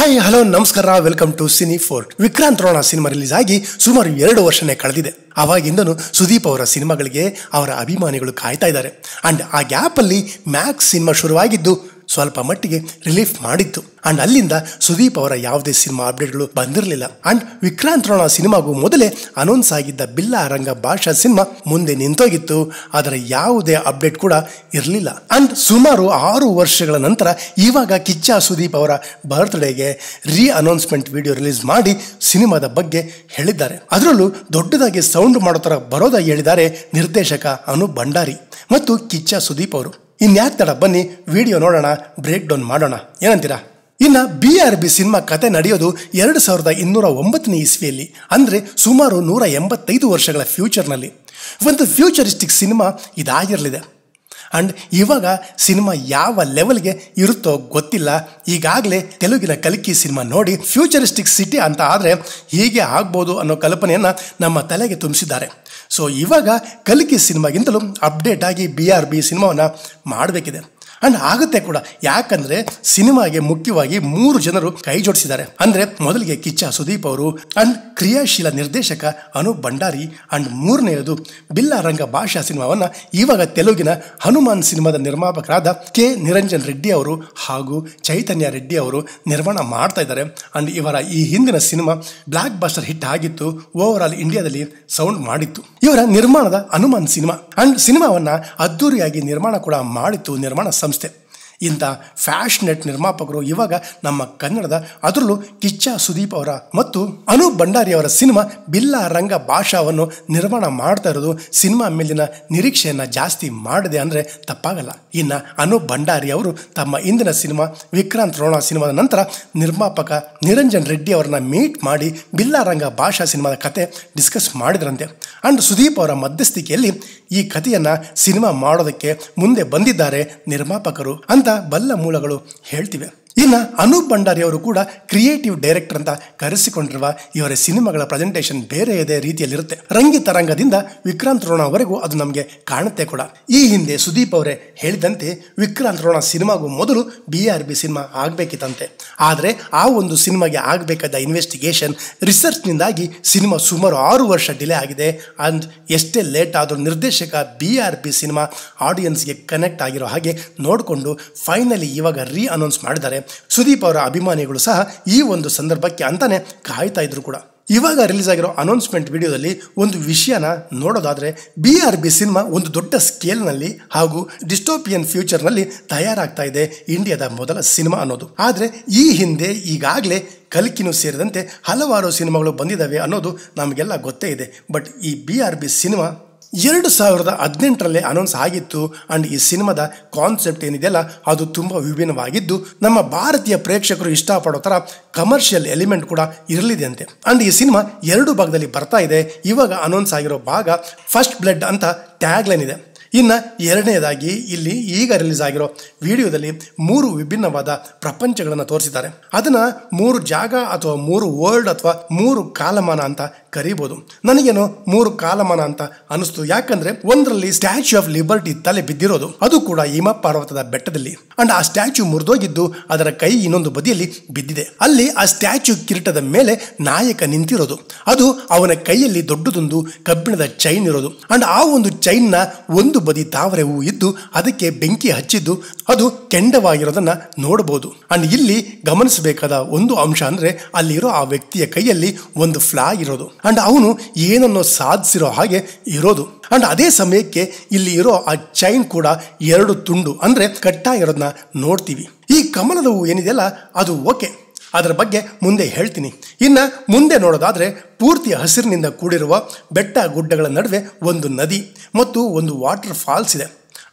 hi hello ನಮಸ್ಕಾರ welcome to cine fort Vikrant Rona cinema release ಆಗಿ ಸುಮಾರು ಎರಡು ವರ್ಷನೇ ಕಳೆದಿದೆ ಅವಾಗಿಂದನೂ ಸುದೀಪ್ ಅವರ ಸಿನಿಮಾಗಳಿಗೆ ಅವರ ಅಭಿಮಾನಿಗಳು ಕಾಯ್ತಾ ಇದ್ದಾರೆ ಅಂಡ್ ಆ ಗ್ಯಾಪಲ್ಲಿ ಮ್ಯಾಕ್ಸ್ ಸಿನಿಮಾ ಶುರುವಾಗಿದ್ದು ಸ್ವಲ್ಪ ಮಟ್ಟಿಗೆ ರಿಲೀಫ್ ಮಾಡಿತ್ತು ಅಂಡ್ ಅಲ್ಲಿಂದ ಸುದೀಪ್ ಅವರ ಯಾವುದೇ ಸಿನಿಮಾ ಅಪ್ಡೇಟ್ಗಳು ಬಂದಿರಲಿಲ್ಲ ಅಂಡ್ ವಿಕ್ರಾಂತ್ ರೋಣ ಸಿನಿಮಾಗೂ ಮೊದಲೇ ಅನೌನ್ಸ್ ಆಗಿದ್ದ ಬಿಲ್ಲಾ ರಂಗ ಭಾಷಾ ಸಿನಿಮಾ ಮುಂದೆ ನಿಂತೋಗಿತ್ತು ಅದರ ಯಾವುದೇ ಅಪ್ಡೇಟ್ ಕೂಡ ಇರಲಿಲ್ಲ ಅಂಡ್ ಸುಮಾರು ಆರು ವರ್ಷಗಳ ನಂತರ ಇವಾಗ ಕಿಚ್ಚ ಸುದೀಪ್ ಅವರ ಬರ್ತ್ಡೇಗೆ ರೀ ಅನೌನ್ಸ್ಮೆಂಟ್ ವಿಡಿಯೋ ರಿಲೀಸ್ ಮಾಡಿ ಸಿನಿಮಾದ ಬಗ್ಗೆ ಹೇಳಿದ್ದಾರೆ ಅದರಲ್ಲೂ ದೊಡ್ಡದಾಗಿ ಸೌಂಡ್ ಮಾಡೋ ಥರ ಬರೋದ ಹೇಳಿದ್ದಾರೆ ನಿರ್ದೇಶಕ ಅನು ಭಂಡಾರಿ ಮತ್ತು ಕಿಚ್ಚ ಸುದೀಪ್ ಅವರು ಇನ್ಯಾಕೆ ತಡ ಬನ್ನಿ ವಿಡಿಯೋ ನೋಡೋಣ ಬ್ರೇಕ್ ಡೌನ್ ಮಾಡೋಣ ಏನಂತೀರಾ ಇನ್ನು ಬಿ ಆರ್ ಬಿ ಸಿನಿಮಾ ಕತೆ ನಡೆಯೋದು ಎರಡು ಸಾವಿರದ ಇನ್ನೂರ ಒಂಬತ್ತನೇ ಇಸ್ವಿಯಲ್ಲಿ ಅಂದರೆ ಸುಮಾರು ನೂರ ಎಂಬತ್ತೈದು ವರ್ಷಗಳ ಫ್ಯೂಚರ್ನಲ್ಲಿ ಒಂದು ಫ್ಯೂಚರಿಸ್ಟಿಕ್ ಸಿನಿಮಾ ಇದಾಗಿರಲಿದೆ ಆ್ಯಂಡ್ ಇವಾಗ ಸಿನಿಮಾ ಯಾವ ಲೆವೆಲ್ಗೆ ಇರುತ್ತೋ ಗೊತ್ತಿಲ್ಲ ಈಗಾಗಲೇ ತೆಲುಗಿನ ಕಲಿಕಿ ಸಿನಿಮಾ ನೋಡಿ ಫ್ಯೂಚರಿಸ್ಟಿಕ್ ಸಿಟಿ ಅಂತ ಆದರೆ ಹೀಗೆ ಆಗ್ಬೋದು ಅನ್ನೋ ಕಲ್ಪನೆಯನ್ನು ನಮ್ಮ ತಲೆಗೆ ತುಂಬಿಸಿದ್ದಾರೆ ಸೊ ಇವಾಗ ಕಲಿಕಿ ಸಿನಿಮಾಗಿಂತಲೂ ಅಪ್ಡೇಟ್ ಆಗಿ ಬಿ ಆರ್ ಬಿ ಸಿನಿಮಾವನ್ನು ಮಾಡಬೇಕಿದೆ ಅಂಡ್ ಆಗುತ್ತೆ ಕೂಡ ಯಾಕಂದ್ರೆ ಸಿನಿಮಾಗೆ ಮುಖ್ಯವಾಗಿ ಮೂರು ಜನರು ಕೈ ಜೋಡಿಸಿದ್ದಾರೆ ಅಂದ್ರೆ ಮೊದಲಿಗೆ ಕಿಚ್ಚ ಸುದೀಪ್ ಅವರು ಅಂಡ್ ಕ್ರಿಯಾಶೀಲ ನಿರ್ದೇಶಕ ಅನು ಭಂಡಾರಿ ಅಂಡ್ ಮೂರನೆಯದು ಬಿಲ್ಲಾರಂಗ ಭಾಷಾ ಸಿನಿಮಾವನ್ನ ಇವಾಗ ತೆಲುಗಿನ ಹನುಮಾನ್ ಸಿನಿಮಾದ ನಿರ್ಮಾಪಕರಾದ ಕೆ ನಿರಂಜನ್ ರೆಡ್ಡಿ ಅವರು ಹಾಗೂ ಚೈತನ್ಯ ರೆಡ್ಡಿ ಅವರು ನಿರ್ಮಾಣ ಮಾಡ್ತಾ ಇದ್ದಾರೆ ಅಂಡ್ ಇವರ ಈ ಹಿಂದಿನ ಸಿನಿಮಾ ಬ್ಲಾಕ್ ಬಾಸ್ಟರ್ ಹಿಟ್ ಆಗಿತ್ತು ಓವರ್ ಆಲ್ ಇಂಡಿಯಾದಲ್ಲಿ ಸೌಂಡ್ ಮಾಡಿತ್ತು ಇವರ ನಿರ್ಮಾಣದ ಹನುಮಾನ್ ಸಿನಿಮಾ ಅಂಡ್ ಸಿನಿಮಾವನ್ನ ಅದ್ದೂರಿಯಾಗಿ ನಿರ್ಮಾಣ ಕೂಡ ಮಾಡಿತ್ತು ನಿರ್ಮಾಣ comes to ಇಂಥ ಫ್ಯಾಷನೆಟ್ ನಿರ್ಮಾಪಕರು ಇವಾಗ ನಮ್ಮ ಕನ್ನಡದ ಅದರಲ್ಲೂ ಕಿಚ್ಚ ಸುದೀಪ್ ಅವರ ಮತ್ತು ಅನು ಭಂಡಾರಿ ಅವರ ಸಿನಿಮಾ ಬಿಲ್ಲ ರಂಗ ಭಾಷಾವನ್ನು ನಿರ್ಮಾಣ ಮಾಡ್ತಾ ಇರೋದು ಸಿನಿಮಾ ಮೇಲಿನ ನಿರೀಕ್ಷೆಯನ್ನು ಜಾಸ್ತಿ ಮಾಡಿದೆ ಅಂದರೆ ತಪ್ಪಾಗಲ್ಲ ಇನ್ನು ಅನು ಭಂಡಾರಿ ಅವರು ತಮ್ಮ ಇಂದಿನ ಸಿನಿಮಾ ವಿಕ್ರಾಂತ್ ರೋಣ ಸಿನಿಮಾದ ನಂತರ ನಿರ್ಮಾಪಕ ನಿರಂಜನ್ ರೆಡ್ಡಿ ಅವರನ್ನ ಮೀಟ್ ಮಾಡಿ ರಂಗ ಭಾಷಾ ಸಿನಿಮಾದ ಕತೆ ಡಿಸ್ಕಸ್ ಮಾಡಿದ್ರಂತೆ ಅಂಡ್ ಸುದೀಪ್ ಅವರ ಮಧ್ಯಸ್ಥಿಕೆಯಲ್ಲಿ ಈ ಕಥೆಯನ್ನು ಸಿನಿಮಾ ಮಾಡೋದಕ್ಕೆ ಮುಂದೆ ಬಂದಿದ್ದಾರೆ ನಿರ್ಮಾಪಕರು ಅಂತ ಬಲ್ಲ ಮೂಲಗಳು ಹೇಳ್ತಿವೆ ಇನ್ನು ಅನೂಪ್ ಭಂಡಾರಿ ಅವರು ಕೂಡ ಕ್ರಿಯೇಟಿವ್ ಡೈರೆಕ್ಟರ್ ಅಂತ ಕರೆಸಿಕೊಂಡಿರುವ ಇವರ ಸಿನಿಮಾಗಳ ಪ್ರೆಸೆಂಟೇಷನ್ ಬೇರೆ ಇದೇ ರೀತಿಯಲ್ಲಿರುತ್ತೆ ರಂಗಿ ತರಂಗದಿಂದ ವಿಕ್ರಾಂತ್ ರೋಣವರೆಗೂ ಅದು ನಮಗೆ ಕಾಣುತ್ತೆ ಕೂಡ ಈ ಹಿಂದೆ ಸುದೀಪ್ ಅವರೇ ಹೇಳಿದಂತೆ ವಿಕ್ರಾಂತ್ ರೋಣ ಸಿನಿಮಾಗೂ ಮೊದಲು ಬಿ ಆರ್ ಬಿ ಸಿನಿಮಾ ಆಗಬೇಕಿತ್ತಂತೆ ಆದರೆ ಆ ಒಂದು ಸಿನಿಮಾಗೆ ಆಗಬೇಕಾದ ಇನ್ವೆಸ್ಟಿಗೇಷನ್ ರಿಸರ್ಚ್ನಿಂದಾಗಿ ಸಿನಿಮಾ ಸುಮಾರು ಆರು ವರ್ಷ ಡಿಲೇ ಆಗಿದೆ ಅಂಡ್ ಎಷ್ಟೇ ಲೇಟ್ ಆದರೂ ನಿರ್ದೇಶಕ ಬಿ ಆರ್ ಬಿ ಸಿನಿಮಾ ಆಡಿಯನ್ಸ್ಗೆ ಕನೆಕ್ಟ್ ಆಗಿರೋ ಹಾಗೆ ನೋಡಿಕೊಂಡು ಫೈನಲಿ ಇವಾಗ ರೀ ಅನೌನ್ಸ್ ಮಾಡಿದ್ದಾರೆ ಸುದೀಪ್ ಅವರ ಅಭಿಮಾನಿಗಳು ಸಹ ಈ ಒಂದು ಸಂದರ್ಭಕ್ಕೆ ಅಂತಾನೆ ಕಾಯ್ತಾ ಇದ್ರು ಕೂಡ ಇವಾಗ ರಿಲೀಸ್ ಆಗಿರೋ ಅನೌನ್ಸ್ಮೆಂಟ್ ವಿಡಿಯೋದಲ್ಲಿ ಒಂದು ವಿಷಯನ ನೋಡೋದಾದರೆ ಬಿ ಆರ್ ಬಿ ಸಿನಿಮಾ ಒಂದು ದೊಡ್ಡ ಸ್ಕೇಲ್ನಲ್ಲಿ ಹಾಗೂ ಡಿಸ್ಟೋಪಿಯನ್ ಫ್ಯೂಚರ್ನಲ್ಲಿ ತಯಾರಾಗ್ತಾ ಇದೆ ಇಂಡಿಯಾದ ಮೊದಲ ಸಿನಿಮಾ ಅನ್ನೋದು ಆದರೆ ಈ ಹಿಂದೆ ಈಗಾಗಲೇ ಕಲ್ಕಿನೂ ಸೇರಿದಂತೆ ಹಲವಾರು ಸಿನಿಮಾಗಳು ಬಂದಿದ್ದಾವೆ ಅನ್ನೋದು ನಮಗೆಲ್ಲ ಗೊತ್ತೇ ಇದೆ ಬಟ್ ಈ ಬಿ ಆರ್ ಬಿ ಸಿನಿಮಾ ಎರಡು ಸಾವಿರದ ಹದಿನೆಂಟರಲ್ಲೇ ಅನೌನ್ಸ್ ಆಗಿತ್ತು ಆ್ಯಂಡ್ ಈ ಸಿನಿಮಾದ ಕಾನ್ಸೆಪ್ಟ್ ಏನಿದೆಯಲ್ಲ ಅದು ತುಂಬ ವಿಭಿನ್ನವಾಗಿದ್ದು ನಮ್ಮ ಭಾರತೀಯ ಪ್ರೇಕ್ಷಕರು ಇಷ್ಟಪಡೋ ಥರ ಕಮರ್ಷಿಯಲ್ ಎಲಿಮೆಂಟ್ ಕೂಡ ಇರಲಿದೆ ಅಂತೆ ಆ್ಯಂಡ್ ಈ ಸಿನಿಮಾ ಎರಡು ಭಾಗದಲ್ಲಿ ಬರ್ತಾ ಇದೆ ಇವಾಗ ಅನೌನ್ಸ್ ಆಗಿರೋ ಭಾಗ ಫಸ್ಟ್ ಬ್ಲಡ್ ಅಂತ ಟ್ಯಾಗ್ಲೈನ್ ಇದೆ ಇನ್ನು ಎರಡನೇದಾಗಿ ಇಲ್ಲಿ ಈಗ ರಿಲೀಸ್ ಆಗಿರೋ ವಿಡಿಯೋದಲ್ಲಿ ಮೂರು ವಿಭಿನ್ನವಾದ ಪ್ರಪಂಚಗಳನ್ನು ತೋರಿಸಿದ್ದಾರೆ ಅದನ್ನು ಮೂರು ಜಾಗ ಅಥವಾ ಮೂರು ವರ್ಲ್ಡ್ ಅಥವಾ ಮೂರು ಕಾಲಮಾನ ಅಂತ ಕರೀಬೋದು ನನಗೇನು ಮೂರು ಕಾಲಮಾನ ಅಂತ ಅನಿಸ್ತು ಯಾಕಂದ್ರೆ ಒಂದರಲ್ಲಿ ಸ್ಟ್ಯಾಚ್ಯೂ ಆಫ್ ಲಿಬರ್ಟಿ ತಲೆ ಬಿದ್ದಿರೋದು ಅದು ಕೂಡ ಹಿಮ ಪರ್ವತದ ಬೆಟ್ಟದಲ್ಲಿ ಅಂಡ್ ಆ ಸ್ಟ್ಯಾಚ್ಯೂ ಮುರಿದೋಗಿದ್ದು ಅದರ ಕೈ ಇನ್ನೊಂದು ಬದಿಯಲ್ಲಿ ಬಿದ್ದಿದೆ ಅಲ್ಲಿ ಆ ಸ್ಟ್ಯಾಚ್ಯೂ ಕಿರೀಟದ ಮೇಲೆ ನಾಯಕ ನಿಂತಿರೋದು ಅದು ಅವನ ಕೈಯಲ್ಲಿ ದೊಡ್ಡದೊಂದು ಕಬ್ಬಿಣದ ಚೈನ್ ಇರೋದು ಅಂಡ್ ಆ ಒಂದು ನ ಒಂದು ಒಂದು ಬದಿ ತಾವರೆ ಹೂವು ಇದ್ದು ಅದಕ್ಕೆ ಬೆಂಕಿ ಹಚ್ಚಿದ್ದು ಅದು ಕೆಂಡವಾಗಿರೋದನ್ನ ನೋಡಬಹುದು ಅಂಡ್ ಇಲ್ಲಿ ಗಮನಿಸಬೇಕಾದ ಒಂದು ಅಂಶ ಅಂದ್ರೆ ಅಲ್ಲಿರೋ ಆ ವ್ಯಕ್ತಿಯ ಕೈಯಲ್ಲಿ ಒಂದು ಫ್ಲಾ ಇರೋದು ಅಂಡ್ ಅವನು ಏನನ್ನೋ ಸಾಧಿಸಿರೋ ಹಾಗೆ ಇರೋದು ಅಂಡ್ ಅದೇ ಸಮಯಕ್ಕೆ ಇಲ್ಲಿ ಇರೋ ಆ ಚೈನ್ ಕೂಡ ಎರಡು ತುಂಡು ಅಂದ್ರೆ ಕಟ್ಟಾಗಿರೋದನ್ನ ನೋಡ್ತೀವಿ ಈ ಕಮಲದ ಹೂ ಏನಿದೆಯಲ್ಲ ಅದು ಓಕೆ ಅದರ ಬಗ್ಗೆ ಮುಂದೆ ಹೇಳ್ತೀನಿ ಇನ್ನು ಮುಂದೆ ನೋಡೋದಾದರೆ ಪೂರ್ತಿ ಹಸಿರಿನಿಂದ ಕೂಡಿರುವ ಬೆಟ್ಟ ಗುಡ್ಡಗಳ ನಡುವೆ ಒಂದು ನದಿ ಮತ್ತು ಒಂದು ವಾಟರ್ ಫಾಲ್ಸ್ ಇದೆ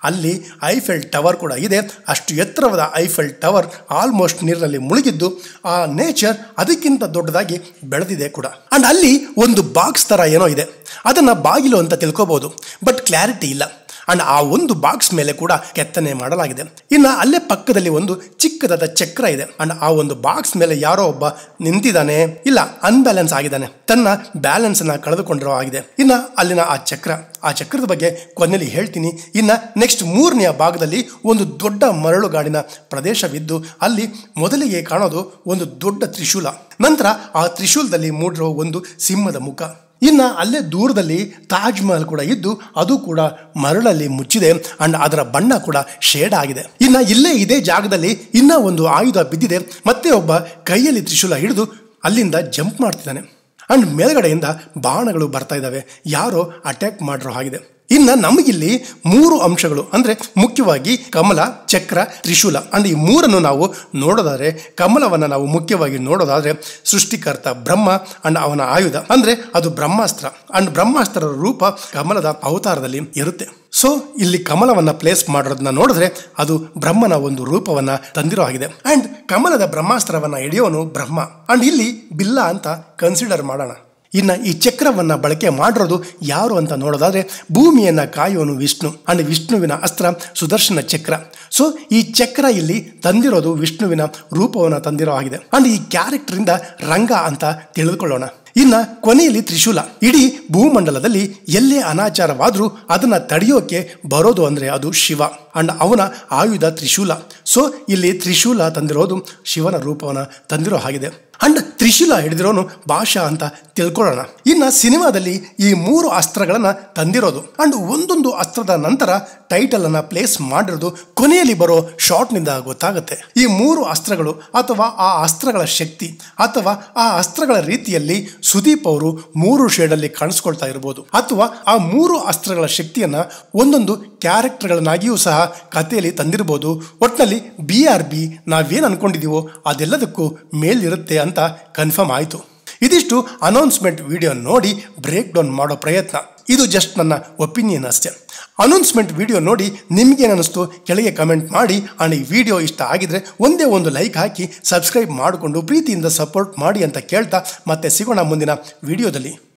ಅಲ್ಲಿ ಐಫೆಲ್ ಟವರ್ ಕೂಡ ಇದೆ ಅಷ್ಟು ಎತ್ತರವಾದ ಐಫೆಲ್ ಟವರ್ ಆಲ್ಮೋಸ್ಟ್ ನೀರಿನಲ್ಲಿ ಮುಳುಗಿದ್ದು ಆ ನೇಚರ್ ಅದಕ್ಕಿಂತ ದೊಡ್ಡದಾಗಿ ಬೆಳೆದಿದೆ ಕೂಡ ಆ್ಯಂಡ್ ಅಲ್ಲಿ ಒಂದು ಬಾಕ್ಸ್ ಥರ ಏನೋ ಇದೆ ಅದನ್ನು ಬಾಗಿಲು ಅಂತ ತಿಳ್ಕೊಬೋದು ಬಟ್ ಕ್ಲಾರಿಟಿ ಇಲ್ಲ ಅಂಡ್ ಆ ಒಂದು ಬಾಕ್ಸ್ ಮೇಲೆ ಕೂಡ ಕೆತ್ತನೆ ಮಾಡಲಾಗಿದೆ ಇನ್ನು ಅಲ್ಲೇ ಪಕ್ಕದಲ್ಲಿ ಒಂದು ಚಿಕ್ಕದಾದ ಚಕ್ರ ಇದೆ ಅಂಡ್ ಆ ಒಂದು ಬಾಕ್ಸ್ ಮೇಲೆ ಯಾರೋ ಒಬ್ಬ ನಿಂತಿದ್ದಾನೆ ಇಲ್ಲ ಅನ್ಬ್ಯಾಲೆನ್ಸ್ ಆಗಿದ್ದಾನೆ ತನ್ನ ಬ್ಯಾಲೆನ್ಸ್ ಅನ್ನ ಕಳೆದುಕೊಂಡಿರೋ ಆಗಿದೆ ಇನ್ನ ಅಲ್ಲಿನ ಆ ಚಕ್ರ ಆ ಚಕ್ರದ ಬಗ್ಗೆ ಕೊನೆಯಲ್ಲಿ ಹೇಳ್ತೀನಿ ಇನ್ನ ನೆಕ್ಸ್ಟ್ ಮೂರನೆಯ ಭಾಗದಲ್ಲಿ ಒಂದು ದೊಡ್ಡ ಮರಳುಗಾಡಿನ ಪ್ರದೇಶವಿದ್ದು ಅಲ್ಲಿ ಮೊದಲಿಗೆ ಕಾಣೋದು ಒಂದು ದೊಡ್ಡ ತ್ರಿಶೂಲ ನಂತರ ಆ ತ್ರಿಶೂಲದಲ್ಲಿ ಮೂಡಿರೋ ಒಂದು ಸಿಂಹದ ಮುಖ ಇನ್ನು ಅಲ್ಲೇ ದೂರದಲ್ಲಿ ತಾಜ್ ಮಹಲ್ ಕೂಡ ಇದ್ದು ಅದು ಕೂಡ ಮರಳಲ್ಲಿ ಮುಚ್ಚಿದೆ ಅಂಡ್ ಅದರ ಬಣ್ಣ ಕೂಡ ಶೇಡ್ ಆಗಿದೆ ಇನ್ನು ಇಲ್ಲೇ ಇದೇ ಜಾಗದಲ್ಲಿ ಇನ್ನ ಒಂದು ಆಯುಧ ಬಿದ್ದಿದೆ ಮತ್ತೆ ಒಬ್ಬ ಕೈಯಲ್ಲಿ ತ್ರಿಶೂಲ ಹಿಡಿದು ಅಲ್ಲಿಂದ ಜಂಪ್ ಮಾಡ್ತಿದ್ದಾನೆ ಅಂಡ್ ಮೇಲ್ಗಡೆಯಿಂದ ಬಾಣಗಳು ಬರ್ತಾ ಇದ್ದಾವೆ ಯಾರೋ ಅಟ್ಯಾಕ್ ಮಾಡಿರೋ ಆಗಿದೆ ಇನ್ನು ನಮಗಿಲ್ಲಿ ಮೂರು ಅಂಶಗಳು ಅಂದರೆ ಮುಖ್ಯವಾಗಿ ಕಮಲ ಚಕ್ರ ತ್ರಿಶೂಲ ಅಂದರೆ ಈ ಮೂರನ್ನು ನಾವು ನೋಡೋದಾದರೆ ಕಮಲವನ್ನು ನಾವು ಮುಖ್ಯವಾಗಿ ನೋಡೋದಾದರೆ ಸೃಷ್ಟಿಕರ್ತ ಬ್ರಹ್ಮ ಅಂಡ್ ಅವನ ಆಯುಧ ಅಂದರೆ ಅದು ಬ್ರಹ್ಮಾಸ್ತ್ರ ಅಂಡ್ ಬ್ರಹ್ಮಾಸ್ತ್ರ ರೂಪ ಕಮಲದ ಅವತಾರದಲ್ಲಿ ಇರುತ್ತೆ ಸೊ ಇಲ್ಲಿ ಕಮಲವನ್ನು ಪ್ಲೇಸ್ ಮಾಡೋದನ್ನ ನೋಡಿದ್ರೆ ಅದು ಬ್ರಹ್ಮನ ಒಂದು ರೂಪವನ್ನು ತಂದಿರೋ ಆಗಿದೆ ಆ್ಯಂಡ್ ಕಮಲದ ಬ್ರಹ್ಮಾಸ್ತ್ರವನ್ನು ಹಿಡಿಯೋನು ಬ್ರಹ್ಮ ಆ್ಯಂಡ್ ಇಲ್ಲಿ ಬಿಲ್ಲ ಅಂತ ಕನ್ಸಿಡರ್ ಮಾಡೋಣ ಇನ್ನು ಈ ಚಕ್ರವನ್ನ ಬಳಕೆ ಮಾಡಿರೋದು ಯಾರು ಅಂತ ನೋಡೋದಾದ್ರೆ ಭೂಮಿಯನ್ನ ಕಾಯೋನು ವಿಷ್ಣು ಅಂಡ್ ವಿಷ್ಣುವಿನ ಅಸ್ತ್ರ ಸುದರ್ಶನ ಚಕ್ರ ಸೊ ಈ ಚಕ್ರ ಇಲ್ಲಿ ತಂದಿರೋದು ವಿಷ್ಣುವಿನ ರೂಪವನ್ನು ತಂದಿರೋ ಆಗಿದೆ ಅಂಡ್ ಈ ಇಂದ ರಂಗ ಅಂತ ತಿಳಿದುಕೊಳ್ಳೋಣ ಇನ್ನ ಕೊನೆಯಲ್ಲಿ ತ್ರಿಶೂಲ ಇಡೀ ಭೂಮಂಡಲದಲ್ಲಿ ಎಲ್ಲೇ ಅನಾಚಾರವಾದರೂ ಅದನ್ನ ತಡೆಯೋಕೆ ಬರೋದು ಅಂದ್ರೆ ಅದು ಶಿವ ಅಂಡ್ ಅವನ ಆಯುಧ ತ್ರಿಶೂಲ ಸೊ ಇಲ್ಲಿ ತ್ರಿಶೂಲ ತಂದಿರೋದು ಶಿವನ ರೂಪವನ್ನು ತಂದಿರೋ ಆಗಿದೆ ಅಂಡ್ ತ್ರಿಶೂಲ ಹಿಡಿದಿರೋನು ಭಾಷಾ ಅಂತ ತಿಳ್ಕೊಳ್ಳೋಣ ಇನ್ನು ಸಿನಿಮಾದಲ್ಲಿ ಈ ಮೂರು ಅಸ್ತ್ರಗಳನ್ನು ತಂದಿರೋದು ಅಂಡ್ ಒಂದೊಂದು ಅಸ್ತ್ರದ ನಂತರ ಟೈಟಲ್ ಪ್ಲೇಸ್ ಮಾಡಿರೋದು ಕೊನೆಯಲ್ಲಿ ಬರೋ ಶಾರ್ಟ್ನಿಂದ ಗೊತ್ತಾಗುತ್ತೆ ಈ ಮೂರು ಅಸ್ತ್ರಗಳು ಅಥವಾ ಆ ಅಸ್ತ್ರಗಳ ಶಕ್ತಿ ಅಥವಾ ಆ ಅಸ್ತ್ರಗಳ ರೀತಿಯಲ್ಲಿ ಸುದೀಪ್ ಅವರು ಮೂರು ಶೇಡಲ್ಲಿ ಕಾಣಿಸ್ಕೊಳ್ತಾ ಇರಬಹುದು ಅಥವಾ ಆ ಮೂರು ಅಸ್ತ್ರಗಳ ಶಕ್ತಿಯನ್ನ ಒಂದೊಂದು ಕ್ಯಾರೆಕ್ಟರ್ಗಳನ್ನಾಗಿಯೂ ಸಹ ಕಥೆಯಲ್ಲಿ ತಂದಿರಬಹುದು ಒಟ್ಟಿನಲ್ಲಿ ಬಿ ಆರ್ ಬಿ ನಾವೇನು ಅನ್ಕೊಂಡಿದೀವೋ ಅದೆಲ್ಲದಕ್ಕೂ ಮೇಲಿರುತ್ತೆ ಅಂತ ಕನ್ಫರ್ಮ್ ಆಯಿತು ಇದಿಷ್ಟು ಅನೌನ್ಸ್ಮೆಂಟ್ ವಿಡಿಯೋ ನೋಡಿ ಬ್ರೇಕ್ ಡೌನ್ ಮಾಡೋ ಪ್ರಯತ್ನ ಇದು ಜಸ್ಟ್ ನನ್ನ ಒಪಿನಿಯನ್ ಅಷ್ಟೇ ಅನೌನ್ಸ್ಮೆಂಟ್ ವಿಡಿಯೋ ನೋಡಿ ನಿಮಗೇನಿಸ್ತು ಕೆಳಗೆ ಕಮೆಂಟ್ ಮಾಡಿ ಆ್ಯಂಡ್ ಈ ವಿಡಿಯೋ ಇಷ್ಟ ಆಗಿದ್ರೆ ಒಂದೇ ಒಂದು ಲೈಕ್ ಹಾಕಿ ಸಬ್ಸ್ಕ್ರೈಬ್ ಮಾಡಿಕೊಂಡು ಪ್ರೀತಿಯಿಂದ ಸಪೋರ್ಟ್ ಮಾಡಿ ಅಂತ ಕೇಳ್ತಾ ಮತ್ತೆ ಸಿಗೋಣ ಮುಂದಿನ ವಿಡಿಯೋದಲ್ಲಿ